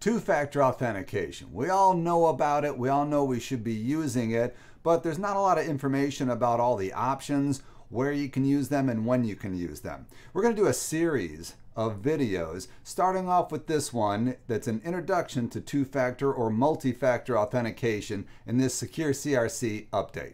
Two-factor authentication. We all know about it. We all know we should be using it, but there's not a lot of information about all the options, where you can use them, and when you can use them. We're going to do a series of videos, starting off with this one that's an introduction to two-factor or multi-factor authentication in this Secure CRC update.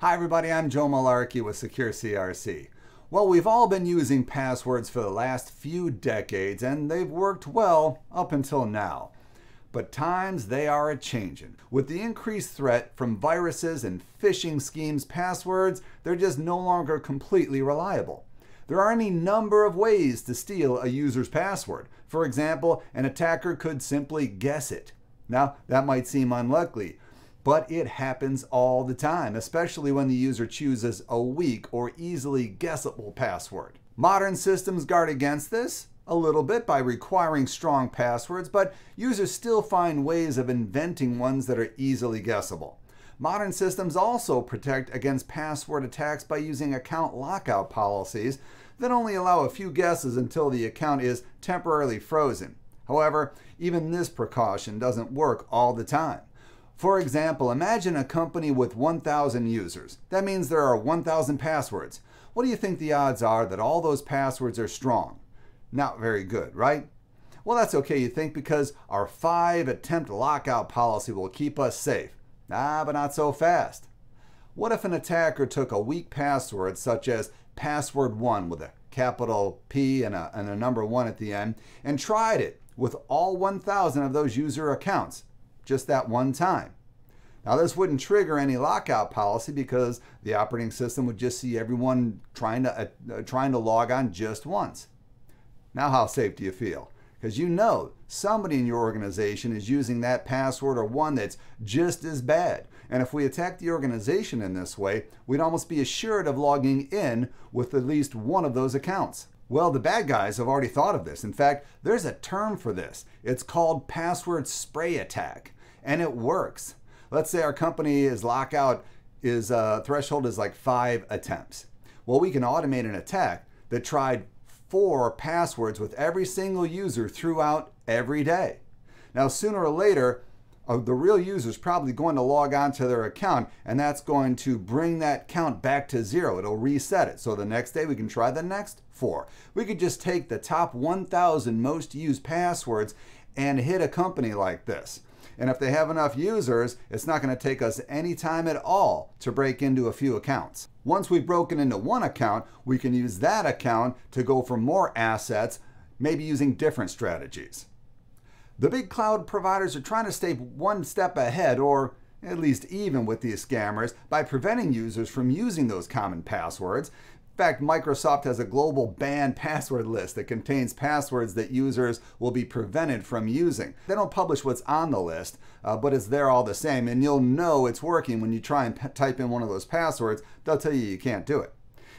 Hi everybody, I'm Joe Malarkey with Secure CRC. Well, we've all been using passwords for the last few decades and they've worked well up until now. But times they are a changin'. With the increased threat from viruses and phishing schemes, passwords, they're just no longer completely reliable. There are any number of ways to steal a user's password. For example, an attacker could simply guess it. Now, that might seem unlikely, but it happens all the time, especially when the user chooses a weak or easily guessable password. Modern systems guard against this a little bit by requiring strong passwords, but users still find ways of inventing ones that are easily guessable. Modern systems also protect against password attacks by using account lockout policies that only allow a few guesses until the account is temporarily frozen. However, even this precaution doesn't work all the time. For example, imagine a company with 1,000 users. That means there are 1,000 passwords. What do you think the odds are that all those passwords are strong? Not very good, right? Well, that's okay, you think, because our five attempt lockout policy will keep us safe. Ah, but not so fast. What if an attacker took a weak password, such as password one with a capital P and a, and a number one at the end, and tried it with all 1,000 of those user accounts? just that one time. Now, this wouldn't trigger any lockout policy because the operating system would just see everyone trying to, uh, uh trying to log on just once. Now, how safe do you feel? Because you know somebody in your organization is using that password or one that's just as bad. And if we attack the organization in this way, we'd almost be assured of logging in with at least one of those accounts. Well, the bad guys have already thought of this. In fact, there's a term for this. It's called password spray attack and it works. Let's say our company is lockout is uh, threshold is like five attempts. Well, we can automate an attack that tried four passwords with every single user throughout every day. Now, sooner or later, uh, the real user is probably going to log on to their account, and that's going to bring that count back to zero. It'll reset it. So the next day we can try the next four. We could just take the top 1,000 most used passwords and hit a company like this. And if they have enough users, it's not going to take us any time at all to break into a few accounts. Once we've broken into one account, we can use that account to go for more assets, maybe using different strategies. The big cloud providers are trying to stay one step ahead or at least even with these scammers, by preventing users from using those common passwords. In fact, Microsoft has a global ban password list that contains passwords that users will be prevented from using. They don't publish what's on the list, uh, but it's there all the same, and you'll know it's working when you try and type in one of those passwords. They'll tell you you can't do it.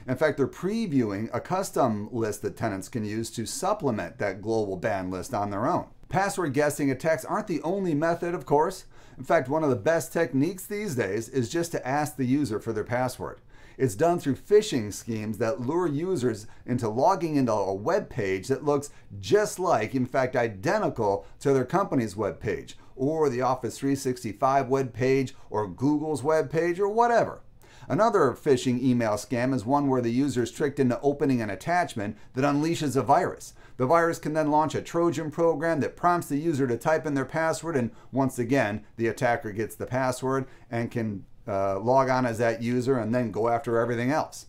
In fact, they're previewing a custom list that tenants can use to supplement that global ban list on their own. Password guessing attacks aren't the only method, of course. In fact, one of the best techniques these days is just to ask the user for their password. It's done through phishing schemes that lure users into logging into a web page that looks just like, in fact, identical to their company's web page, or the Office 365 web page, or Google's web page, or whatever. Another phishing email scam is one where the user is tricked into opening an attachment that unleashes a virus. The virus can then launch a Trojan program that prompts the user to type in their password, and once again, the attacker gets the password and can uh, log on as that user and then go after everything else.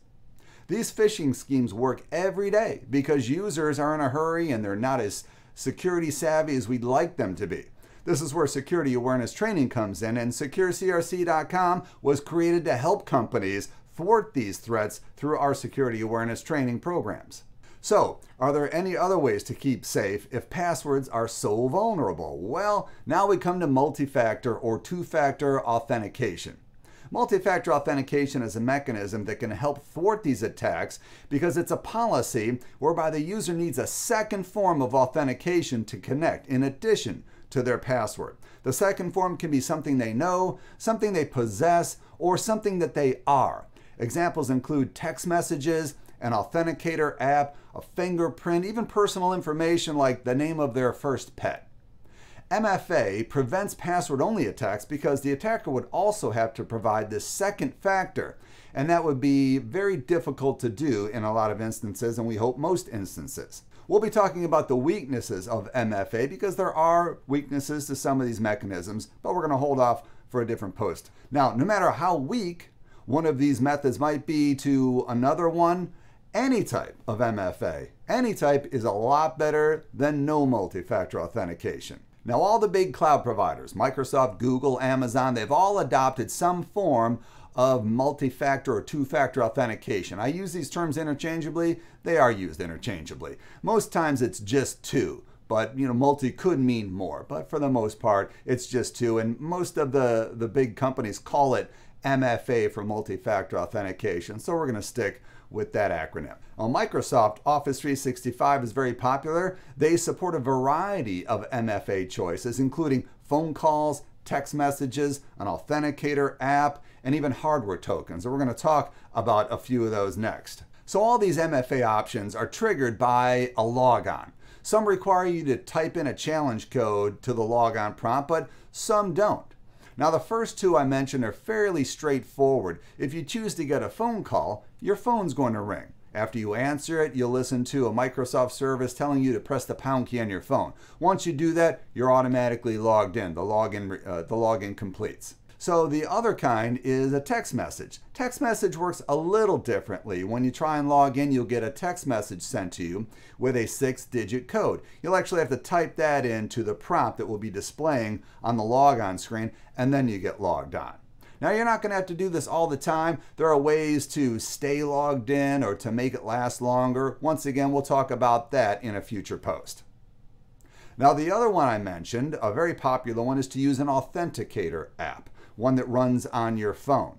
These phishing schemes work every day because users are in a hurry and they're not as security savvy as we'd like them to be. This is where security awareness training comes in, and SecureCRC.com was created to help companies thwart these threats through our security awareness training programs. So, are there any other ways to keep safe if passwords are so vulnerable? Well, now we come to multi factor or two factor authentication. Multi-factor authentication is a mechanism that can help thwart these attacks because it's a policy whereby the user needs a second form of authentication to connect in addition to their password. The second form can be something they know, something they possess, or something that they are. Examples include text messages, an authenticator app, a fingerprint, even personal information like the name of their first pet. MFA prevents password only attacks because the attacker would also have to provide this second factor. And that would be very difficult to do in a lot of instances, and we hope most instances. We'll be talking about the weaknesses of MFA because there are weaknesses to some of these mechanisms, but we're going to hold off for a different post. Now, no matter how weak one of these methods might be to another one, any type of MFA, any type is a lot better than no multi-factor authentication. Now, all the big cloud providers, Microsoft, Google, Amazon, they've all adopted some form of multi-factor or two-factor authentication. I use these terms interchangeably. They are used interchangeably. Most times it's just two, but you know, multi could mean more. But for the most part, it's just two. And most of the, the big companies call it MFA for multi-factor authentication. So we're gonna stick with that acronym. Now, Microsoft Office 365 is very popular. They support a variety of MFA choices, including phone calls, text messages, an authenticator app, and even hardware tokens. And we're going to talk about a few of those next. So all these MFA options are triggered by a logon. Some require you to type in a challenge code to the logon prompt, but some don't. Now the first two I mentioned are fairly straightforward. If you choose to get a phone call, your phone's going to ring. After you answer it, you'll listen to a Microsoft service telling you to press the pound key on your phone. Once you do that, you're automatically logged in. The login, uh, the login completes. So the other kind is a text message. Text message works a little differently. When you try and log in, you'll get a text message sent to you with a six-digit code. You'll actually have to type that into the prompt that will be displaying on the logon screen, and then you get logged on. Now, you're not going to have to do this all the time. There are ways to stay logged in or to make it last longer. Once again, we'll talk about that in a future post. Now, the other one I mentioned, a very popular one, is to use an authenticator app one that runs on your phone.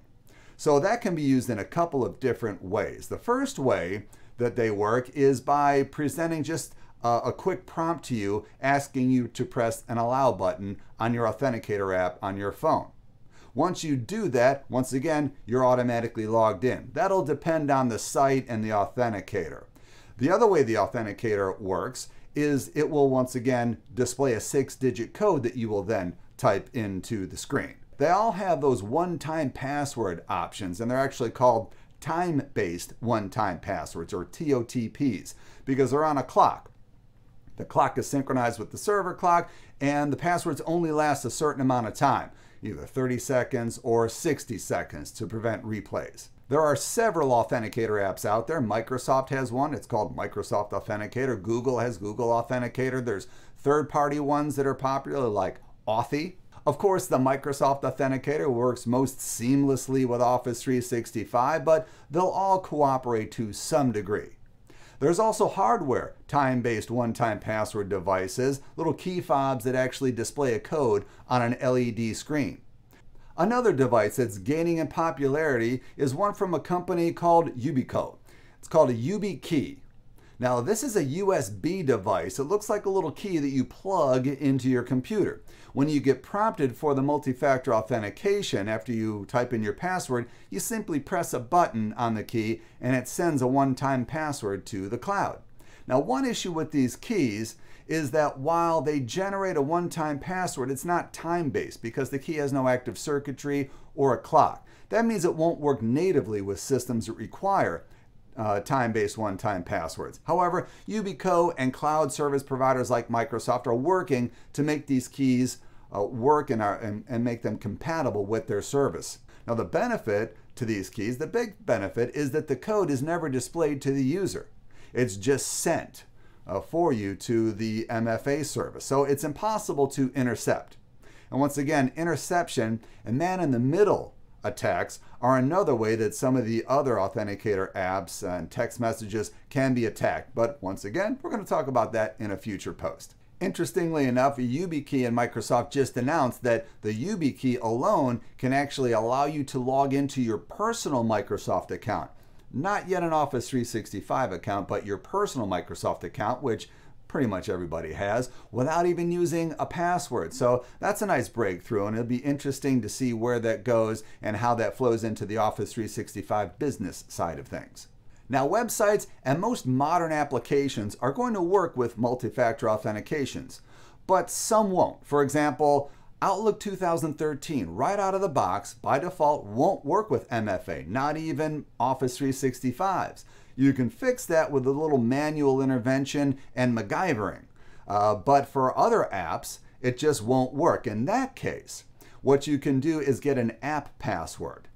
So that can be used in a couple of different ways. The first way that they work is by presenting just a, quick prompt to you asking you to press an allow button on your authenticator app on your phone. Once you do that, once again, you're automatically logged in. That'll depend on the site and the authenticator. The other way the authenticator works is it will once again display a six digit code that you will then type into the screen. They all have those one-time password options, and they're actually called time-based one-time passwords or TOTPs because they're on a clock. The clock is synchronized with the server clock, and the passwords only last a certain amount of time, either 30 seconds or 60 seconds to prevent replays. There are several authenticator apps out there. Microsoft has one. It's called Microsoft Authenticator. Google has Google Authenticator. There's third-party ones that are popular like Authy, of course, the Microsoft Authenticator works most seamlessly with Office 365, but they'll all cooperate to some degree. There's also hardware, time-based one-time password devices, little key fobs that actually display a code on an LED screen. Another device that's gaining in popularity is one from a company called Ubico. It's called a YubiKey, now this is a USB device. It looks like a little key that you plug into your computer. When you get prompted for the multi-factor authentication after you type in your password, you simply press a button on the key and it sends a one-time password to the cloud. Now one issue with these keys is that while they generate a one-time password, it's not time-based because the key has no active circuitry or a clock. That means it won't work natively with systems that require uh, time-based one-time passwords. However, Yubico and cloud service providers like Microsoft are working to make these keys uh, work our, and, and make them compatible with their service. Now the benefit to these keys, the big benefit is that the code is never displayed to the user. It's just sent uh, for you to the MFA service. So it's impossible to intercept. And once again, interception, and man in the middle attacks are another way that some of the other authenticator apps and text messages can be attacked. But once again, we're going to talk about that in a future post. Interestingly enough, YubiKey and Microsoft just announced that the YubiKey alone can actually allow you to log into your personal Microsoft account. Not yet an Office 365 account, but your personal Microsoft account, which pretty much everybody has, without even using a password. So that's a nice breakthrough, and it'll be interesting to see where that goes and how that flows into the Office 365 business side of things. Now, websites and most modern applications are going to work with multi factor authentications, but some won't. For example, Outlook 2013, right out of the box, by default, won't work with MFA, not even Office 365s. You can fix that with a little manual intervention and MacGyvering. Uh, but for other apps, it just won't work. In that case, what you can do is get an app password.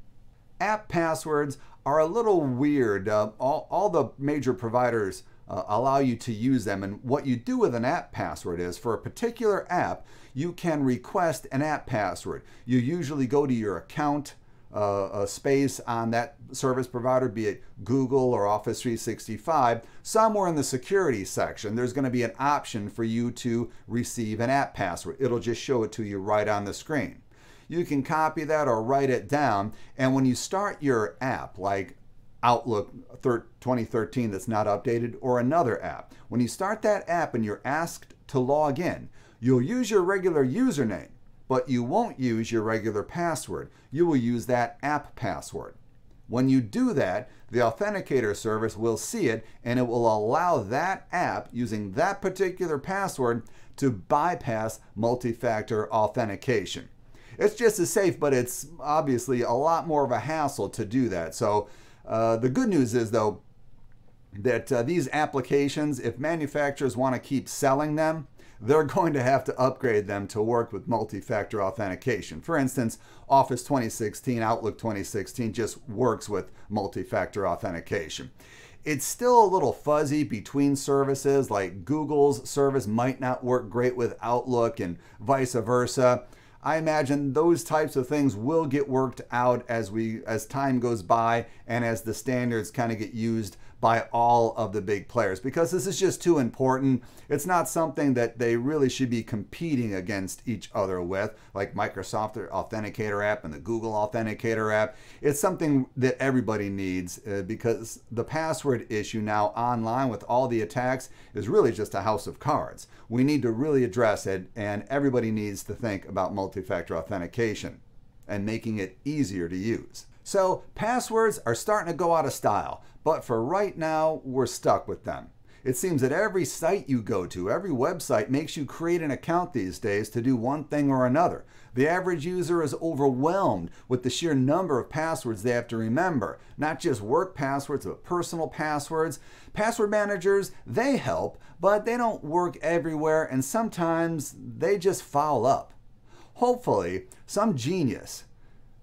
App passwords are a little weird. Uh, all, all the major providers uh, allow you to use them. And what you do with an app password is for a particular app, you can request an app password. You usually go to your account, uh, space on that service provider, be it Google or Office 365, somewhere in the security section, there's going to be an option for you to receive an app password. It'll just show it to you right on the screen. You can copy that or write it down. And when you start your app, like Outlook 2013 that's not updated, or another app, when you start that app and you're asked to log in, you'll use your regular username but you won't use your regular password. You will use that app password. When you do that, the authenticator service will see it and it will allow that app using that particular password to bypass multi-factor authentication. It's just as safe, but it's obviously a lot more of a hassle to do that. So uh, the good news is though, that uh, these applications, if manufacturers want to keep selling them, they're going to have to upgrade them to work with multi-factor authentication. For instance, Office 2016, Outlook 2016 just works with multi-factor authentication. It's still a little fuzzy between services, like Google's service might not work great with Outlook and vice versa. I imagine those types of things will get worked out as we as time goes by and as the standards kind of get used by all of the big players because this is just too important. It's not something that they really should be competing against each other with, like Microsoft Authenticator app and the Google Authenticator app. It's something that everybody needs uh, because the password issue now online with all the attacks is really just a house of cards. We need to really address it, and everybody needs to think about multi factor authentication and making it easier to use. So passwords are starting to go out of style, but for right now, we're stuck with them. It seems that every site you go to, every website makes you create an account these days to do one thing or another. The average user is overwhelmed with the sheer number of passwords they have to remember. Not just work passwords, but personal passwords. Password managers, they help, but they don't work everywhere and sometimes they just foul up. Hopefully, some genius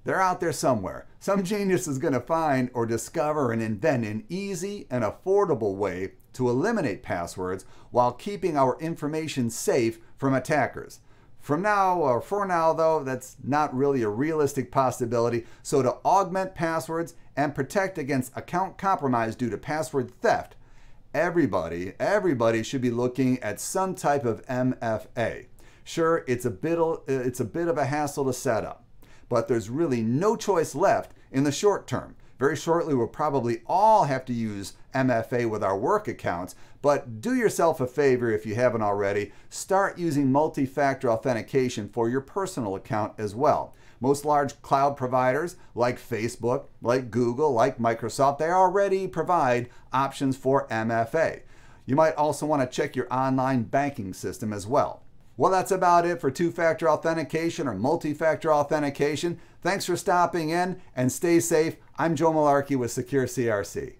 they're out there somewhere. Some genius is going to find or discover and invent an easy and affordable way to eliminate passwords while keeping our information safe from attackers. From now or uh, for now though, that's not really a realistic possibility. So to augment passwords and protect against account compromise due to password theft, everybody, everybody should be looking at some type of MFA. Sure, it's a bit it's a bit of a hassle to set up but there's really no choice left in the short term. Very shortly, we'll probably all have to use MFA with our work accounts, but do yourself a favor if you haven't already. Start using multi factor authentication for your personal account as well. Most large cloud providers like Facebook, like Google, like Microsoft, they already provide options for MFA. You might also want to check your online banking system as well. Well, that's about it for two factor authentication or multi factor authentication. Thanks for stopping in and stay safe. I'm Joe Malarkey with Secure CRC.